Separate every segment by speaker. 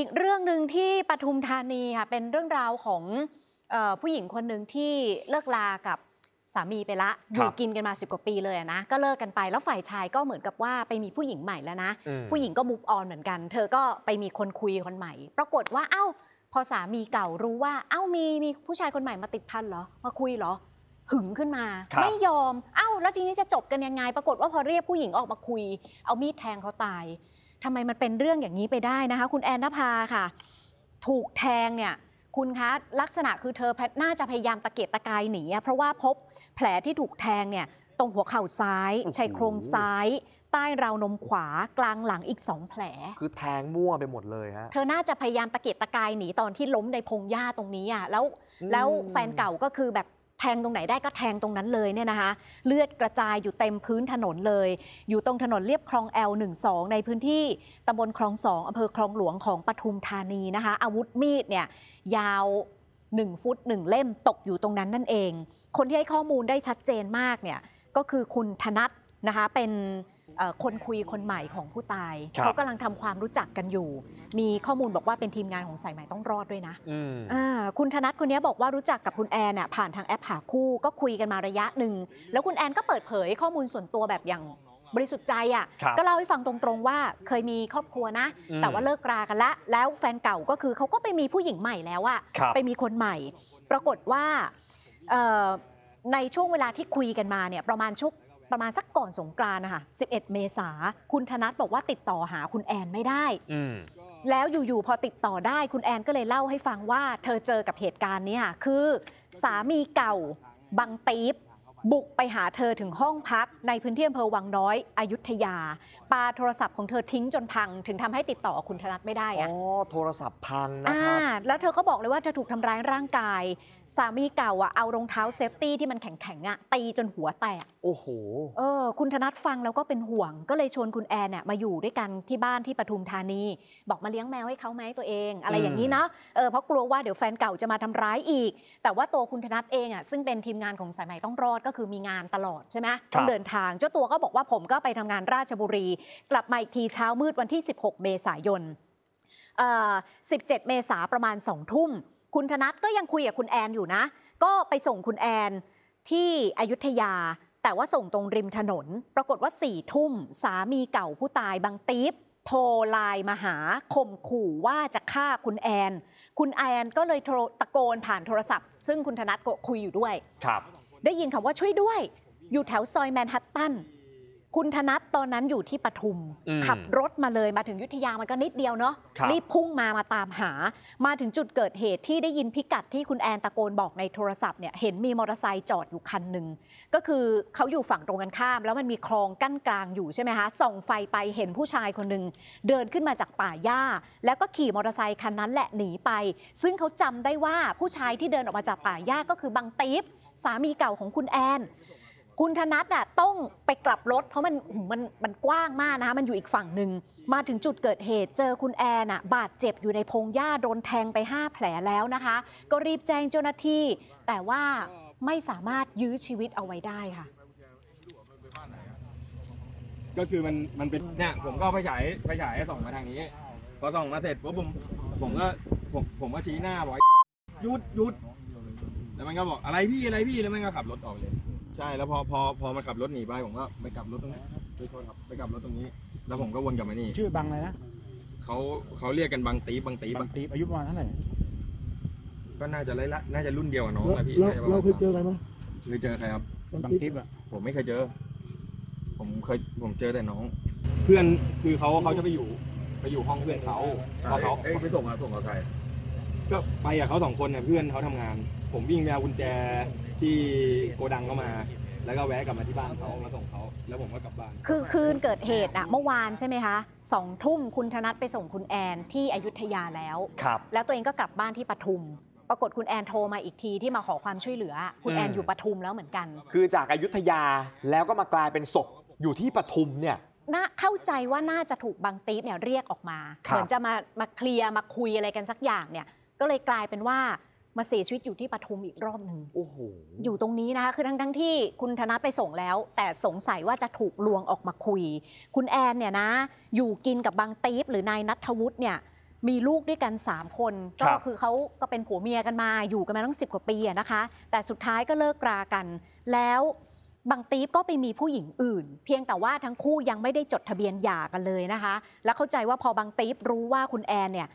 Speaker 1: ีกเรื่องหนึ่งที่ปทุมธานีค่ะเป็นเรื่องราวของออผู้หญิงคนหนึ่งที่เลิกลากับสามีไปละอยู่กินกันมาสิบกว่าปีเลยนะก็เลิกกันไปแล้วฝ่ายชายก็เหมือนกับว่าไปมีผู้หญิงใหม่แล้วนะ ผู้หญิงก็มุกออนเหมือนกัน เธอก็ไปมีคนคุยคนใหม่ ปรากฏว่าเอ้าพอสามีเก่ารู้ว่า เอ้ามีมีผู้ชายคนใหม่มาติดพันเหรอมาคุยเหรอหึงขึ้นมา ไม่ยอม เอ้าแล้วทีนี้จะจบกันยังไง ปรากฏว่าพอเรียกผู้หญิงออกมาคุย เอามีดแทงเขาตายทำไมมันเป็นเรื่องอย่างนี้ไปได้นะคะคุณแอนนภาค่ะ ถูกแทงเนี่ยคุณคะลักษณะคือเธอน่าจะพยายามตะเกียกตะกายหนีเพราะว่าพบแผลที่ถูกแทงเนี่ย ตรงหัวเข่าซ้ายชายโครงซ้าย ใต้ราวนมขวากลางหลังอีกสองแผล
Speaker 2: คือแทงมั่วไปหมดเลยฮะเ
Speaker 1: ธอน่าจะพยายามตะเกียกตะกายหนีตอนที่ล้มในพงหญ้าตรงนี้อ่ะแล้วแล้วแฟนเก่าก็คือแบบแทงตรงไหนได้ก็แทงตรงนั้นเลยเนี่ยนะคะเลือดกระจายอยู่เต็มพื้นถนนเลย อยู่ตรงถนนเรียบคลองแอล12ในพื้นที่ตำบลคลองสองอำเภอคลองหลวงของปทุมธานีนะคะอาวุธมีดเนี่ยยาว 1 ฟุต 1 เล่มตกอยู่ตรงนั้นนั่นเอง คนที่ให้ข้อมูลได้ชัดเจนมากเนี่ยก็คือคุณธนัทนะคะเป็นคนคุยคนใหม่ของผู้ตาย เขากำลังทำความรู้จักกันอยู่ มีข้อมูลบอกว่าเป็นทีมงานของสายใหม่ต้องรอดด้วยนะคุณธนัทคนนี้บอกว่ารู้จักกับคุณแอนผ่านทางแอปหาคู่ก็คุยกันมาระยะหนึ่ง แล้วคุณแอนก็เปิดเผย ข้อมูลส่วนตัวแบบอย่างบริสุทธิ์ใจอ่ะก็เล่าให้ฟังตรงๆว่าเคยมีครอบครัวนะ แต่ว่าเลิกรากันละแล้วแฟนเก่าก็คือเขาก็ไปมีผู้หญิงใหม่แล้วอะไปมีคนใหม่ ปรากฏว่าในช่วงเวลาที่คุยกันมาเนี่ยประมาณช่วงประมาณสักก่อนสงกรานนะคะ11 เมษาคุณธนัทบอกว่าติดต่อหาคุณแอนไม่ได้ แล้วอยู่ๆพอติดต่อได้คุณแอนก็เลยเล่าให้ฟังว่าเธอเจอกับเหตุการณ์นี้ค่ะคือ สามีเก่า บังตีบบุกไปหาเธอถึงห้องพักในพื้นที่อำเภอวังน้อยอยุธยาปาโทรศัพท์ของเธอทิ้งจนพังถึงทำให้ติดต่อคุณธนัทไม่ได้อะ๋อ
Speaker 2: โทรศัพท์พังนะค
Speaker 1: รับแล้วเธอก็บอกเลยว่าเธอถูกทำร้ายร่างกาย สามีเก่าอ่ะเอารองเท้าเซฟตี้ที่มันแข็งๆอ่ะ ตีจนหัวแตกโอ้โหเออคุณธนัทฟังแล้วก็เป็นห่วง ก็เลยชวนคุณแอนเนี่ยมาอยู่ด้วยกันที่บ้านที่ปทุมธานี บอกมาเลี้ยงแมวให้เขาไหมตัวเอง อะไรอย่างนี้นะเออเพราะกลัวว่าเดี๋ยวแฟนเก่าจะมาทำร้ายอีก แต่ว่าตัวคุณธนัทเองอ่ะ ซึ่งเป็นทีมงานของสายใหม่ต้องรอดก็ก็คือมีงานตลอดใช่ไหมต้องเดินทาง เจ้าตัวก็บอกว่าผมก็ไปทำงานราชบุรี กลับมาอีกทีเช้ามืดวันที่ 16 เมษายน 17 เมษาประมาณ 2 ทุ่ม คุณธนัทก็ยังคุยกับคุณแอนอยู่นะ ก็ไปส่งคุณแอนที่อยุธยา แต่ว่าส่งตรงริมถนน ปรากฏว่า4ี่ทุ่ม สามีเก่าผู้ตายบางตีบโทรไลน์มาหาข่มขู่ว่าจะฆ่าคุณแอนคุณแอน ก็เลยตะโกนผ่านโทรศัพท์ ซึ่งคุณธนัทก็คุยอยู่ด้วยครับได้ยินคำว่าช่วยด้วย อยู่แถวซอยแมนฮัตตัน คุณธนัทตอนนั้นอยู่ที่ปทุม ขับรถมาเลยมาถึงยุทธยามันก็นิดเดียวเนาะรีบพุ่งมามาตามหา มาถึงจุดเกิดเหตุที่ได้ยินพิกัดที่คุณแอนตะโกนบอกในโทรศัพท์เนี่ยเห็นมีมอเตอร์ไซค์จอดอยู่คันหนึ่ง ก็คือเขาอยู่ฝั่งตรงกันข้าม แล้วมันมีคลองกั้นกลางอยู่ใช่ไหมคะส่องไฟไปเห็นผู้ชายคนหนึ่งเดินขึ้นมาจากป่าหญ้า แล้วก็ขี่มอเตอร์ไซค์คันนั้นแหละหนีไป ซึ่งเขาจำได้ว่าผู้ชายที่เดินออกมาจากป่าหญ้าก็คือบังติ๊บสามีเก่าของคุณแอน คุณธนัทอ่ะต้องไปกลับรถเพราะมันมันมันกว้างมากนะคะมันอยู่อีกฝั่งหนึ่ง มาถึงจุดเกิดเหตุเจอคุณแอนอ่ะ บาดเจ็บอยู่ในพงหญ้าโดนแทงไป5แผลแล้วนะคะ ก็รีบแจ้งเจ้าหน้าที่ แต่ว่าไม่สามารถยื้อชีวิตเอาไว้ได้ค่ะ
Speaker 2: ก็คือมันมันเป็นเนี่ยผมก็ไปฉายไปฉายส่องมาทางนี้พอส่องมาเสร็จปุ๊บผมผมก็ผมผมก็ชี้หน้าบอกหยุดหยุดแล้วมันก็บอกอะไรพี่อะไรพี่แล้วมันก็ขับรถออกเลย ใช่ แล้วพอพอพอมันขับรถหนีไปผมก็ไปกลับรถตรงนี้ไปโทษครับไปกลับรถตรงนี้ แล้วผมก็วนกลับมานี่ชื่อบังอะไรนะเขาเขาเรียกกันบังตีบังตีบังตีอายุประมาณเท่าไหร่ก็น่าจะไล่ละน่าจะรุ่นเดียวกับน้องอะพี่เราเราเคยเจออะไรไหมเคยเจอใครครับบังตีบอ่ะผมไม่เคยเจอ ผมเคยผมเจอแต่น้อง เพื่อนคือเขาเขาจะไปอยู่ ไปอยู่ห้องเพื่อนเขาเาเขาไปส่งอะส่งกับใคร ก็ไปอะเขาสองคนเนี่ยเพื่อนเขาทำงานผมวิ่งไปเอากุญแจที่โกดังเข้ามา แล้วก็แวะกลับมาที่บ้านเขาแล้วส่งเขาแล้วผมก็กลับบ้าน
Speaker 1: คือคืนเกิดเหตุอะเมื่อวานใช่ไหมคะสองทุ่มคุณธนัทไปส่งคุณแอนที่อยุธยาแล้วครับ แล้วตัวเองก็กลับบ้านที่ปทุม ปรากฏคุณแอนโทรมาอีกทีที่มาขอความช่วยเหลือ คุณแอนอยู่ปทุมแล้วเหมือนกัน
Speaker 2: คือจากอายุทยาแล้วก็มากลายเป็นศพอยู่ที่ปทุมเนี่ย
Speaker 1: น่าเข้าใจว่าน่าจะถูกบังตีดเนี่ยเรียกออกมาเหมือนจะมามาเคลียร์มาคุยอะไรกันสักอย่างเนี่ย ก็เลยกลายเป็นว่ามาเสียชีวิตอยู่ที่ปทุมอีกรอบหนึ่งโอ้โห อยู่ตรงนี้นะคะ คือทั้งทั้งที่คุณธนัทไปส่งแล้ว แต่สงสัยว่าจะถูกลวงออกมาคุย คุณแอนเนี่ยนะ อยู่กินกับบางตีฟหรือนายนัทวุฒิเนี่ยมีลูกด้วยกัน 3 คน ก็คือเขาก็เป็นผัวเมียกันมาอยู่กันมาตั้ง10กว่าปีนะคะ แต่สุดท้ายก็เลิกรากัน แล้วบางตีฟก็ไปมีผู้หญิงอื่น เพียงแต่ว่าทั้งคู่ยังไม่ได้จดทะเบียนหย่ากันเลยนะคะ แล้วเข้าใจว่าพอบางตีฟรู้ว่าคุณแอนเนี่ย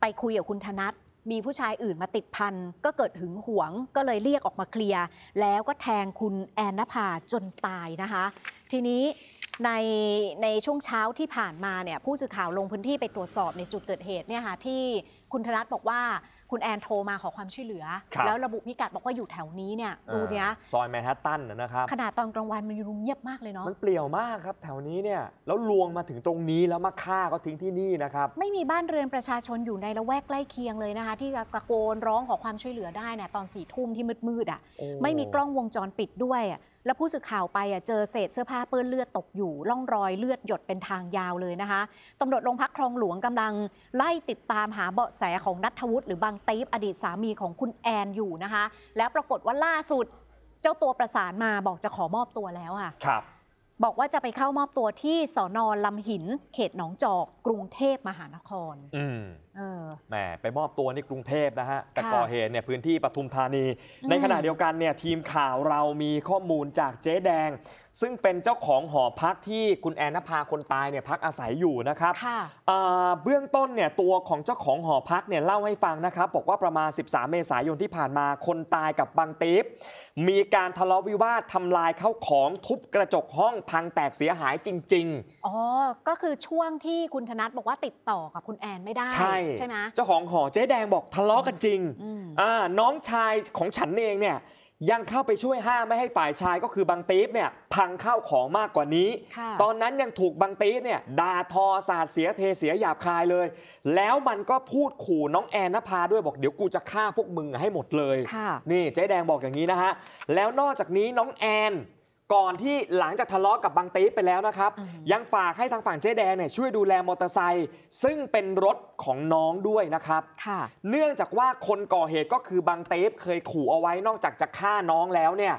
Speaker 1: ไปคุยกับคุณธนัทมีผู้ชายอื่นมาติดพันก็เกิดหึงหวงก็เลยเรียกออกมาเคลียร์แล้วก็แทงคุณแอนนภาจนตายนะคะ ทีนี้ในในช่วงเช้าที่ผ่านมาเนี่ยผู้สื่อข่าวลงพื้นที่ไปตรวจสอบในจุดเกิดเหตุเนี่ยค่ะที่คุณธนัทบอกว่าคุณแอนโทรมาขอความช่วยเหลือ แล้วระบุพิกัดบอกว่าอยู่แถวนี้เนี่ยดูเนี้ย
Speaker 2: ซอยแมนฮัตตันนะครับขน
Speaker 1: าดตอนกลางวันมันยังเงียบมากเลยเนาะมัน
Speaker 2: เปลี่ยวมากครับ แถวนี้เนี่ยแล้วลวงมาถึงตรงนี้แล้วมาฆ่าเขาทิ้งที่นี่นะครับ
Speaker 1: ไม่มีบ้านเรือนประชาชนอยู่ในละแวกใกล้เคียงเลยนะคะ ที่จะตะโกนร้องขอความช่วยเหลือได้เนี่ยตอนสี่ทุ่มที่มืดๆอ่ะไม่มีกล้องวงจรปิดด้วยอะแล้วผู้สื่อข่าวไปอะเจอเศษเสื้อผ้าเปื้อนเลือดตกอยู่ร่องรอยเลือดหยดเป็นทางยาวเลยนะคะตำรวจโรงพักคลองหลวงกำลังไล่ติดตามหาเบาะแสของนัทวุฒิหรือบางตีฟอดีตสามีของคุณแอนอยู่นะคะ แล้วปรากฏว่าล่าสุด เจ้าตัวประสานมาบอกจะขอมอบตัวแล้วค่ะครับ บอกว่าจะไปเข้ามอบตัวที่สอนอลำหิน เขตหนองจอก กรุงเทพมหานคร อืมเออ
Speaker 2: แหมไปมอบตัวในกรุงเทพนะฮะ แต่ก่อเหตุเนี่ยพื้นที่ปทุมธานี ในขณะเดียวกันเนี่ยทีมข่าวเรามีข้อมูลจากเจ๊แดงซึ่งเป็นเจ้าของหอพักที่คุณแอนนภาคนตายเนี่ยพักอาศัยอยู่นะครับ เบื้องต้นเนี่ยตัวของเจ้าของหอพักเนี่ยเล่าให้ฟังนะครับบอกว่าประมาณ 13 เมษายนที่ผ่านมาคนตายกับบังติฟมีการทะเลาะวิวาททำลายเข้าของทุบกระจกห้องพังแตกเสียหายจริง
Speaker 1: ๆอ๋อ ก็คือช่วงที่คุณธนัทบอกว่าติดต่อกับคุณแอนไม่ได้ใช่ใช่ไหม
Speaker 2: เจ้าของหอเจ๊แดงบอกทะเลาะกันจริงอ่าน้องชายของฉันเองเนี่ยยังเข้าไปช่วยห้ามไม่ให้ฝ่ายชายก็คือบังตีฟเนี่ยพังเข้าของมากกว่านี้ ตอนนั้นยังถูกบังตีฟเนี่ยด่าทอสาดเสียเทเสียหยาบคายเลย แล้วมันก็พูดขู่น้องแอนนภาด้วยบอกเดี๋ยวกูจะฆ่าพวกมึงให้หมดเลย นี่เจ๊แดงบอกอย่างนี้นะฮะ แล้วนอกจากนี้น้องแอนก่อนที่หลังจากทะเลาะกับบังตีไปแล้วนะครับยังฝากให้ทางฝั่งเจ๊แดงเนี่ยช่วยดูแลมอเตอร์ไซค์ซึ่งเป็นรถของน้องด้วยนะครับเนื่องจากว่าคนก่อเหตุก็คือบังเตฟเคยขู่เอาไว้นอกจากจะฆ่าน้องแล้วเนี่ย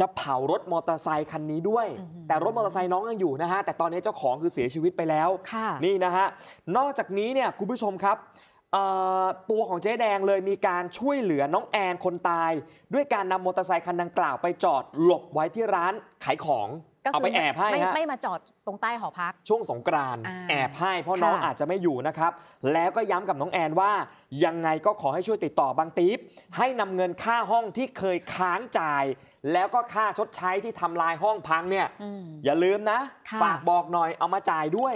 Speaker 2: จะเผารถมอเตอร์ไซคันนี้ด้วย แต่รถมอเตอร์ไซค์น้องยังอยู่นะฮะแต่ตอนนี้เจ้าของคือเสียชีวิตไปแล้วนี่นะฮะนอกจากนี้เนี่ยคุณผู้ชมครับตัวของเจ๊แดงเลยมีการช่วยเหลือน้องแอนคนตาย ด้วยการนำมอเตอร์ไซค์คันดังกล่าวไปจอดหลบไว้ที่ร้านขายของ เอาไปแอบให้ไม่
Speaker 1: มาจอดตรงใต้หอพัก
Speaker 2: ช่วงสงกรานแอบให้เพราะน้องอาจจะไม่อยู่นะครับ แล้วก็ย้ำกับน้องแอนว่า ยังไงก็ขอให้ช่วยติดต่อบางตีฟบให้นำเงินค่าห้องที่เคยค้างจ่าย แล้วก็ค่าชดใช้ที่ทำลายห้องพังเนี่ยอย่าลืมนะ ฝากบอกหน่อยเอามาจ่ายด้วย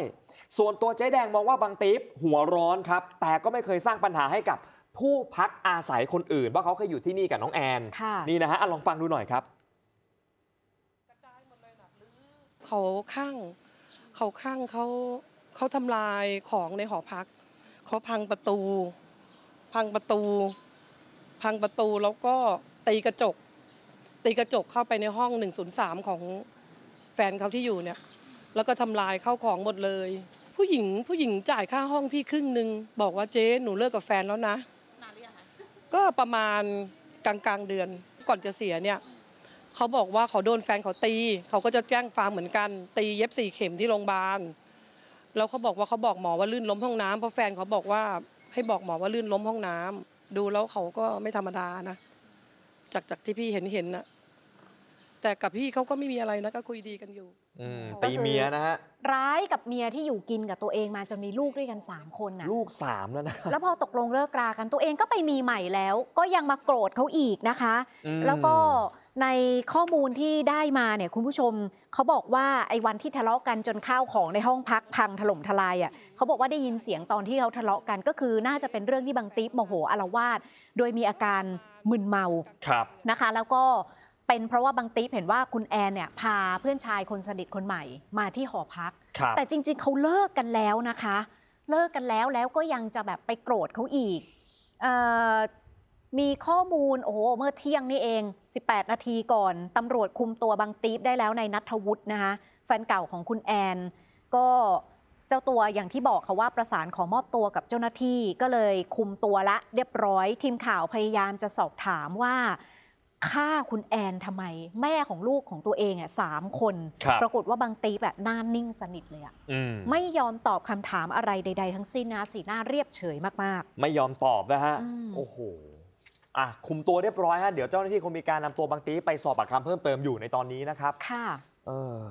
Speaker 2: ส่วนตัวเจ๊แดงมองว่าบางติฟหัวร้อนครับ แต่ก็ไม่เคยสร้างปัญหาให้กับผู้พักอาศัยคนอื่น ว่าเขาเคยอยู่ที่นี่กับน้องแอนนี่นะฮะลองฟังดูหน่อยครับเขาข้างเขาข้างเขาเขาทำลายของในหอพักเขาพังประตู พังประตู พังประตูแล้วก็ตีกระจก ตีกระจกเข้าไปในห้อง 103 ของแฟนเขาที่อยู่เนี่ยแล้วก็ทำลายเข้าของหมดเลยผู้หญิงผู้หญิงจ่ายค่าห้องพี่ครึ่งหนึ่งบอกว่าเจ๊หนูเลิกกับแฟนแล้วนะนานหรือยังคะก็ประมาณกลางกลางเดือนก่อนจะเสียเนี่ย เขาบอกว่าเขาโดนแฟนเขาตี เขาก็จะแจ้งฟาร์มเหมือนกัน ตีเย็บสี่เข็มที่โรงพยาบาลแล้วเขาบอกว่าเขาบอกหมอว่าลื่นล้มห้องน้ำเพราะแฟนเขาบอกว่า ให้บอกหมอว่าลื่นล้มห้องน้ำ ดูแล้วเขาก็ไม่ธรรมดานะ จากจากที่พี่เห็น
Speaker 1: เห็นนะแต่กับพี่เขาก็ไม่มีอะไรนะก็คุยดีกันอยู่
Speaker 2: อตีเมียนะฮะ
Speaker 1: ร้ายกับเมียที่อยู่กินกับตัวเองมาจนมีลูกด้วยกัน 3 คนน
Speaker 2: ะลูกสามแล้วนะ
Speaker 1: แล้วพอตกลงเลิกรากันตัวเองก็ไปมีใหม่แล้ว ก็ยังมาโกรธเขาอีกนะคะ แล้วก็ในข้อมูลที่ได้มาเนี่ย คุณผู้ชมเขาบอกว่าไอ้วันที่ทะเลาะกันจนข้าวของในห้องพักพังถล่มทลายอ่ะเขาบอกว่าได้ยินเสียงตอนที่เขาทะเลาะกันก็คือน่าจะเป็นเรื่องที่บางติ๊บโมโหอารวาสโดยมีอาการมึนเมาครับนะคะ แล้วก็เป็นเพราะว่าบางตีเห็นว่าคุณแอนเนี่ยพาเพื่อนชายคนสนิทคนใหม่มาที่หอพัก แต่จริงๆเขาเลิกกันแล้วนะคะ เลิกกันแล้วแล้วก็ยังจะแบบไปโกรธเขาอีกออมีข้อมูลโอ้เมื่อเที่ยงนี่เอง 18 นาทีก่อน ตำรวจคุมตัวบางตีบได้แล้วในนัทวุฒินะคะแฟนเก่าของคุณแอน ก็เจ้าตัวอย่างที่บอกค่ะว่าประสานขอมอบตัวกับเจ้าหน้าที่ก็เลยคุมตัวละ เรียบร้อยทีมข่าวพยายามจะสอบถามว่าฆ่าคุณแอนทำไม แม่ของลูกของตัวเองอ่ะสามคน ปรากฏว่าบางตีแบบหน้านิ่งสนิทเลยอ่ะไม่ยอมตอบคำถามอะไรใด ๆ ทั้งสิ้นนะสีหน้าเรียบเฉยมาก
Speaker 2: ๆ ไม่ยอมตอบนะฮะ โอ้โห อ่ะ คุมตัวเรียบร้อยฮะ เดี๋ยวเจ้าหน้าที่คงมีการนำตัวบางตีไปสอบปากคำเพิ่มเติมอยู่ในตอนนี้นะครับ ค่ะเออ